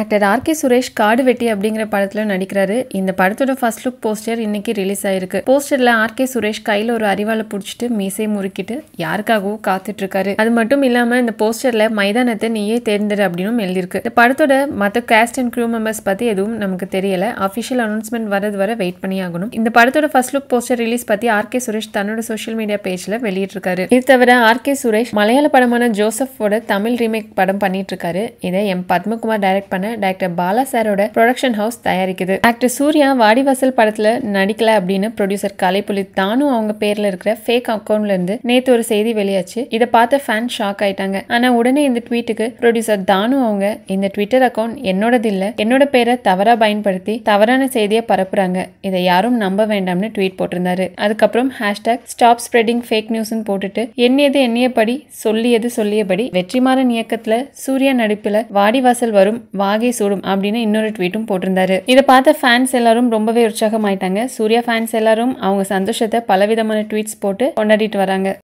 actor RK Suresh காடு வெட்டி அப்படிங்கிற படத்தில் நடிக்கிறாரு இந்த படத்தோட ஃபர்ஸ்ட் லுக் போஸ்டர் இன்னைக்கு ரிலீஸ் ஆயிருக்கு போஸ்டரில் ஆர் கே சுரேஷ் கையில் ஒரு அறிவாலை பிடிச்சிட்டு மீசை முறுக்கிட்டு யாருக்காகவும் காத்துட்டு இருக்காரு அது மட்டும் இல்லாமல் இந்த போஸ்டரில் மைதானத்தை நீயே தேர்ந்தெடு அப்படின்னு எழுதியிருக்கு இந்த படத்தோட மற்ற கேஸ்ட் அண்ட் க்ரூ மெம்பர்ஸ் பற்றி எதுவும் நமக்கு தெரியல அஃபிஷியல் அனௌன்ஸ்மெண்ட் வரது வர வெயிட் பண்ணி ஆகணும் இந்த படத்தோட ஃபர்ஸ்ட் லுக் போஸ்டர் ரிலீஸ் பற்றி ஆர் கே சுரேஷ் தன்னோட சோஷியல் மீடியா பேஜில் வெளியிட்டிருக்காரு இது தவிர ஆர் கே சுரேஷ் மலையாள படமான ஜோசஃபோட தமிழ் ரீமேக் படம் பண்ணிட்டு இருக்காரு இதை எம் பத்மகுமார் டைரக்ட் பண்ண படமான டாக்டர் பாலா சாரோட ப்ரொடக்ஷன் ஹவுஸ் தயாரிக்குது ஆக்டர் சூர்யா வாடிவாசல் படத்துல நடிக்கல அப்படின்னு ப்ரொடியூசர் கலைப்புலி தானும் அவங்க பேர்ல இருக்கிற ஃபேக் அக்கௌண்ட்ல இருந்து நேத்து ஒரு செய்தி வெளியாச்சு இதை பார்த்த ஃபேன் ஷாக் ஆயிட்டாங்க ஆனா உடனே இந்த ட்வீட்டுக்கு ப்ரொடியூசர் தானும் அவங்க இந்த ட்விட்டர் அக்கௌண்ட் என்னோடது இல்ல என்னோட பேரை தவறா பயன்படுத்தி தவறான செய்தியை பரப்புறாங்க இதை யாரும் நம்ப வேண்டாம்னு ட்வீட் போட்டிருந்தாரு அதுக்கப்புறம் ஹேஷ்டாக் ஸ்டாப் ஸ்ப்ரெடிங் ஃபேக் நியூஸ்னு போட்டுட்டு எண்ணியது எண்ணியபடி சொல்லியது சொல்லியபடி வெற்றிமாறன் இயக்கத்துல சூர்யா நடிப்புல வாடிவாசல் வரும் வா ஆகை சூடும் அப்படின்னு இன்னொரு ட்வீட்டும் போட்டிருந்தாரு இதை பார்த்த ஃபேன்ஸ் எல்லாரும் ரொம்பவே உற்சாகமாயிட்டாங்க சூர்யா ஃபேன்ஸ் எல்லாரும் அவங்க சந்தோஷத்தை பலவிதமான ட்வீட்ஸ் போட்டு கொண்டாடிட்டு வராங்க